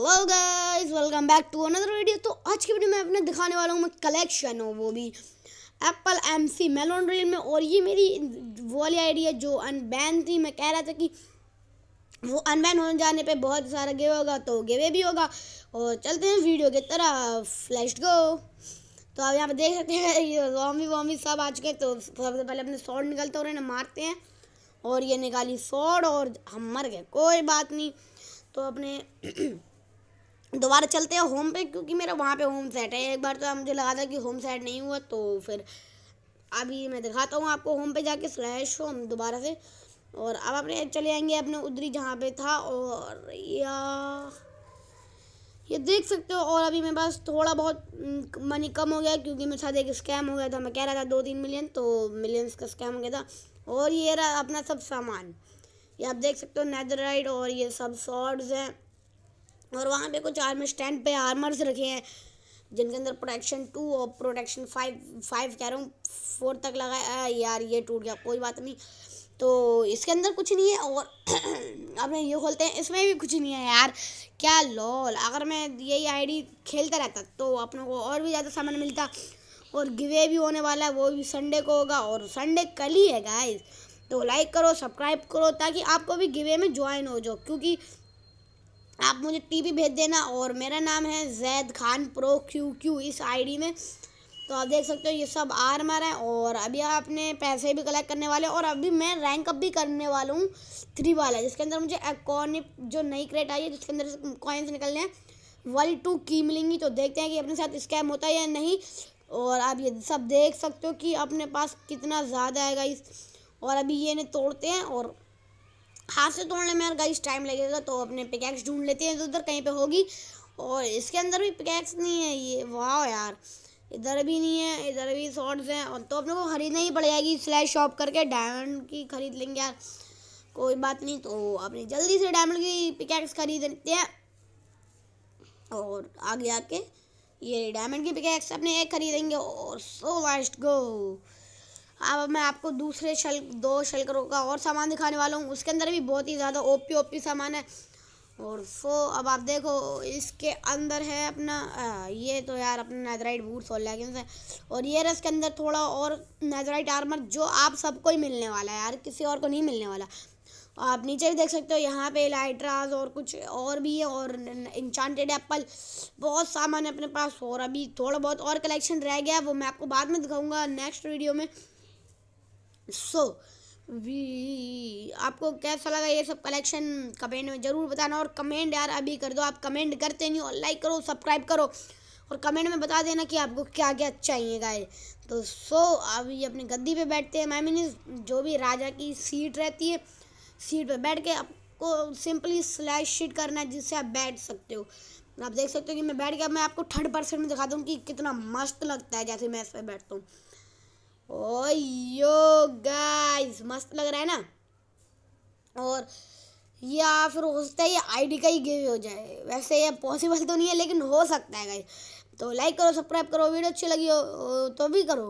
hello guys welcome back to another video तो आज की वीडियो में अपने दिखाने वाला हूँ मैं कलेक्शन हूँ वो भी apple M C melon reel में और ये मेरी वो वाली आईडी है जो अनबैन थी मैं कह रहा था कि वो अनबैन हो जाने पे बहुत सारा गेवे होगा तो गेवे भी होगा और चलते हैं वीडियो की तरह फ्लैश गो तो आप यहाँ पर देख सकते हैं ये वॉमी वॉमी सब आ चुके हैं तो सबसे पहले अपने शॉर्ट निकलते और इन्हें मारते हैं और ये निकाली शॉर्ट और हम मर गए कोई बात नहीं तो अपने दोबारा चलते हैं होम पे क्योंकि मेरा वहाँ पे होम सेट है एक बार तो मुझे लगा था कि होम सेट नहीं हुआ तो फिर अभी मैं दिखाता हूँ आपको होम पे जाके स्लैश हो दोबारा से और अब अपने चले आएंगे अपने उधरी जहाँ पे था और या ये देख सकते हो और अभी मेरे पास थोड़ा बहुत मनी कम हो गया क्योंकि मेरे साथ एक स्कैम हो गया था मैं कह रहा था दो तीन मिलियन तो मिलियंस का स्कैम हो गया था और ये रहा अपना सब सामान ये आप देख सकते हो नैदर और ये सब शॉर्ट्स हैं और वहाँ पे कुछ आर्मर स्टैंड पे आर्मर्स रखे हैं जिनके अंदर प्रोटेक्शन टू और प्रोटेक्शन फाइव फाइव कह रहा हूँ फोर तक लगाया यार ये टूट गया कोई बात नहीं तो इसके अंदर कुछ नहीं है और अब ये खोलते हैं इसमें भी कुछ नहीं है यार क्या लॉल अगर मैं यही आईडी खेलता रहता तो अपनों को और भी ज़्यादा सामान मिलता और गिवे भी होने वाला है वो भी संडे को होगा और संडे कल ही है गाइज तो लाइक करो सब्सक्राइब करो ताकि आपको भी गिवे में ज्वाइन हो जाओ क्योंकि आप मुझे टीपी भेज देना और मेरा नाम है Zaid Khan pro Q Q इस आईडी में तो आप देख सकते हो ये सब आर रहा है और अभी आपने पैसे भी कलेक्ट करने वाले और अभी मैं रैंक अप भी करने वाला हूँ थ्री वाला जिसके अंदर मुझे एकॉनिक जो नई क्रेट आई है जिसके अंदर कॉइन्स निकलने हैं वाली टू की मिलेंगी तो देखते हैं कि अपने साथ स्कैम होता है या नहीं और आप ये सब देख सकते हो कि अपने पास कितना ज़्यादा आएगा इस और अभी ये इन्हें तोड़ते हैं और हाथ से तोड़ने में यार गाइस टाइम लगेगा तो अपने पिकैक्स ढूंढ लेते हैं तो उधर कहीं पे होगी और इसके अंदर भी पिकैक्स नहीं है ये वाह यार इधर भी नहीं है इधर भी शॉर्ट्स हैं और तो अपने को खरीदना ही पड़ जाएगी स्लैश शॉप करके डायमंड की खरीद लेंगे यार कोई बात नहीं तो अपने जल्दी से डायमंड की पिकैक्स खरीद लेते हैं और आगे आके ये डायमंड की पिकैक्स अपने एक खरीदेंगे और सो वास्ट गो अब मैं आपको दूसरे शल दो शलकरों का और सामान दिखाने वाला हूँ उसके अंदर भी बहुत ही ज़्यादा ओपी ओपी सामान है और सो अब आप देखो इसके अंदर है अपना आ, ये तो यार अपना नेदराइट बूट सोल है और ये रस के अंदर थोड़ा और नेदराइट आर्मर जो आप सबको ही मिलने वाला है यार किसी और को नहीं मिलने वाला आप नीचे भी देख सकते हो यहाँ पे लाइट्राज और कुछ और भी है और इंचांटेड एप्पल बहुत सामान है अपने पास और अभी थोड़ा बहुत और कलेक्शन रह गया वो मैं आपको बाद में दिखाऊंगा नेक्स्ट वीडियो में सो वी आपको कैसा लगा ये सब कलेक्शन कमेंट में ज़रूर बताना और कमेंट यार अभी कर दो आप कमेंट करते नहीं और लाइक करो सब्सक्राइब करो और कमेंट में बता देना कि आपको क्या क्या चाहिए गाय तो सो अभी अपने गद्दी पे बैठते हैं माई मीनिज जो भी राजा की सीट रहती है सीट पे बैठ के आपको सिंपली स्लैश शीट करना है जिससे आप बैठ सकते हो आप देख सकते हो कि मैं बैठ गया मैं आपको थर्ड पर्सन में दिखाता हूँ कि कितना मस्त लगता है जैसे मैं इस पर बैठता हूँ ओ यो मस्त लग रहा है ना और या फिर हो सकता है ये आईडी का ही गिव हो जाए वैसे ये पॉसिबल तो नहीं है लेकिन हो सकता है गाइस तो लाइक करो सब्सक्राइब करो वीडियो अच्छी लगी हो तो भी करो